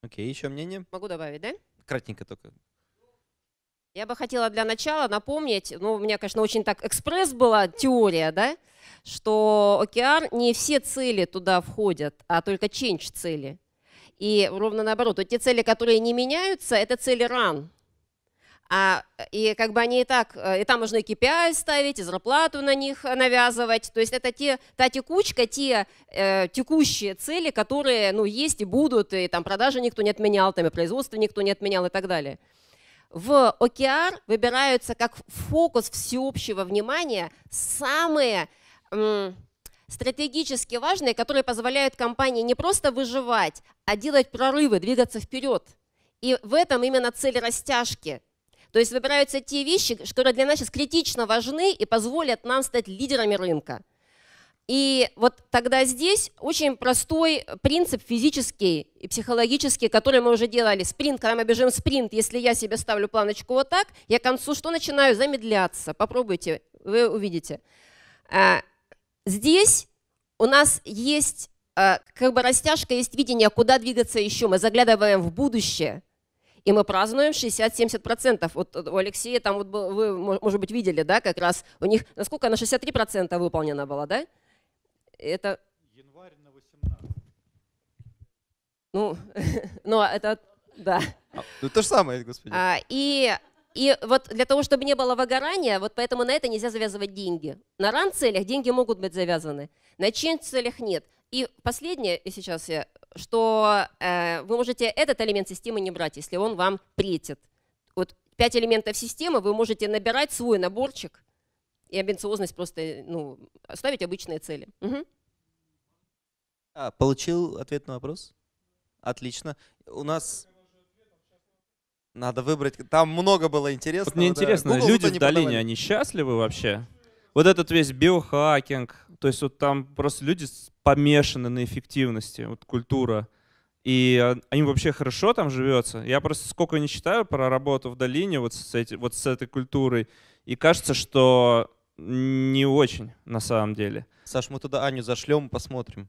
Окей, okay, еще мнение? Могу добавить, да? Кратенько только. Я бы хотела для начала напомнить, ну, у меня, конечно, очень так экспресс была теория, да, что океан не все цели туда входят, а только change цели. И ровно наоборот, вот те цели, которые не меняются, это цели ран. А, и как бы они и так, э, и там можно и KPI ставить, и зарплату на них э, навязывать. То есть это те, та текучка, те э, текущие цели, которые ну, есть и будут, и там продажи никто не отменял, там и производство никто не отменял и так далее в OKR выбираются как фокус всеобщего внимания самые стратегически важные, которые позволяют компании не просто выживать, а делать прорывы, двигаться вперед. И в этом именно цель растяжки. То есть выбираются те вещи, которые для нас сейчас критично важны и позволят нам стать лидерами рынка. И вот тогда здесь очень простой принцип физический и психологический, который мы уже делали. Спринт, когда мы бежим спринт, если я себе ставлю планочку вот так, я к концу что начинаю? Замедляться. Попробуйте, вы увидите. А, здесь у нас есть а, как бы растяжка, есть видение, куда двигаться еще. Мы заглядываем в будущее. И мы празднуем 60-70%. Вот у Алексея там вот вы, может быть, видели, да, как раз у них, насколько на 63% выполнена была, да? это... Январь на 18. Ну, ну а это, да. А, ну, то же самое, господи. А, и, и вот для того, чтобы не было выгорания, вот поэтому на это нельзя завязывать деньги. На ран-целях деньги могут быть завязаны, на чин-целях нет. И последнее, и сейчас я, что э, вы можете этот элемент системы не брать, если он вам претит. Вот пять элементов системы вы можете набирать свой наборчик, и амбициозность просто э, ну, ставить обычные цели. Угу. А, получил ответ на вопрос? Отлично. У нас... Надо выбрать. Там много было интересного. Вот мне интересно, да. люди в долине, подавали. они счастливы вообще? Вот этот весь биохакинг, то есть вот там просто люди помешаны на эффективности, вот культура. И а, им вообще хорошо там живется. Я просто сколько не читаю про работу в долине вот с, эти, вот с этой культурой, и кажется, что не очень, на самом деле. Саш, мы туда Аню зашлем, посмотрим.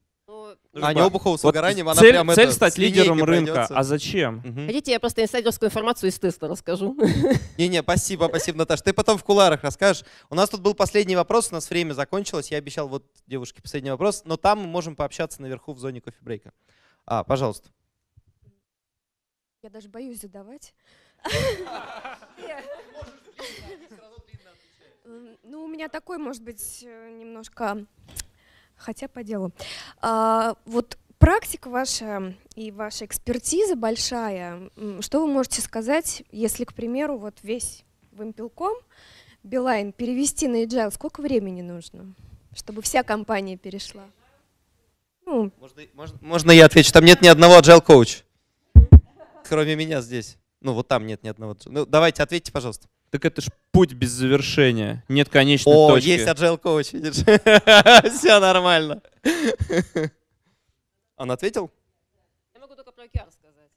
Ну, Аня Обухова с выгоранием, вот она цель, прям Цель стать лидером рынка, а зачем? Угу. Хотите, я просто инсайдерскую информацию из теста расскажу. Не-не, спасибо, спасибо, Наташа. Ты потом в куларах расскажешь. У нас тут был последний вопрос, у нас время закончилось. Я обещал вот девушке последний вопрос, но там мы можем пообщаться наверху в зоне кофебрейка. А, пожалуйста. Я даже боюсь задавать. Ну, у меня такой, может быть, э, немножко, хотя по делу. А, вот практика ваша и ваша экспертиза большая, что вы можете сказать, если, к примеру, вот весь вымпелком Билайн перевести на agile, сколько времени нужно, чтобы вся компания перешла? Ну. Можно, можно, можно я отвечу? Там нет ни одного agile коуч, кроме меня здесь. Ну, вот там нет ни одного. Ну, давайте, ответьте, пожалуйста. Так это ж путь без завершения. Нет конечной О, точки. О, есть agile коуч, видишь? Все нормально. Он ответил? Я могу только про OKR сказать.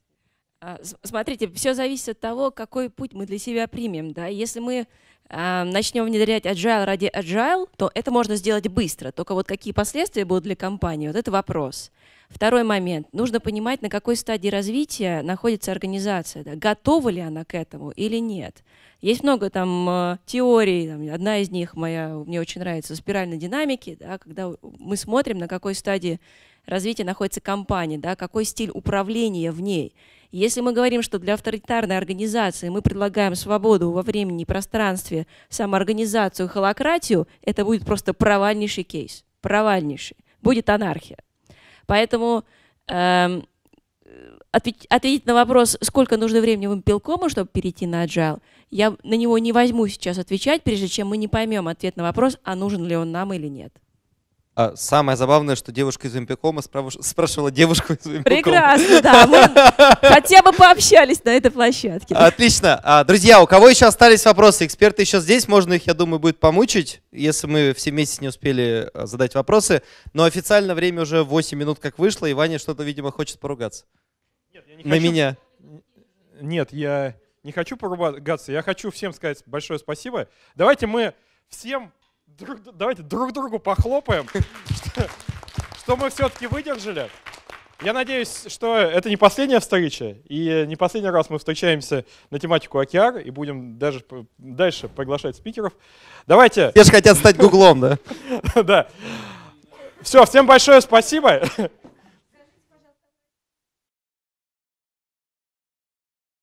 А, смотрите, все зависит от того, какой путь мы для себя примем. Да? Если мы а, начнем внедрять agile ради agile, то это можно сделать быстро. Только вот какие последствия будут для компании, вот это вопрос. Второй момент. Нужно понимать, на какой стадии развития находится организация. Да? Готова ли она к этому или нет. Есть много там э, теорий, там, одна из них моя, мне очень нравится, спиральной динамики, да, когда мы смотрим, на какой стадии развития находится компания, да, какой стиль управления в ней. Если мы говорим, что для авторитарной организации мы предлагаем свободу во времени и пространстве, самоорганизацию, холократию, это будет просто провальнейший кейс, провальнейший. Будет анархия. Поэтому эм, ответь, ответить на вопрос, сколько нужно времени вам вымпелкому, чтобы перейти на agile, я на него не возьму сейчас отвечать, прежде чем мы не поймем ответ на вопрос, а нужен ли он нам или нет. А самое забавное, что девушка из Вимпикома спрашивала девушку из Вимпикома. Прекрасно, да. Мы хотя бы пообщались на этой площадке. Отлично. А, Друзья, у кого еще остались вопросы? Эксперты еще здесь. Можно их, я думаю, будет помучить, если мы все вместе не успели а, задать вопросы. Но официально время уже 8 минут как вышло, и Ваня что-то, видимо, хочет поругаться. Нет, я не На хочу... меня. Нет, я не хочу поругаться. Я хочу всем сказать большое спасибо. Давайте мы всем друг, давайте друг другу похлопаем, что, мы все-таки выдержали. Я надеюсь, что это не последняя встреча, и не последний раз мы встречаемся на тематику океар и будем даже дальше приглашать спикеров. Давайте. Все же хотят стать гуглом, да? Да. Все, всем большое спасибо.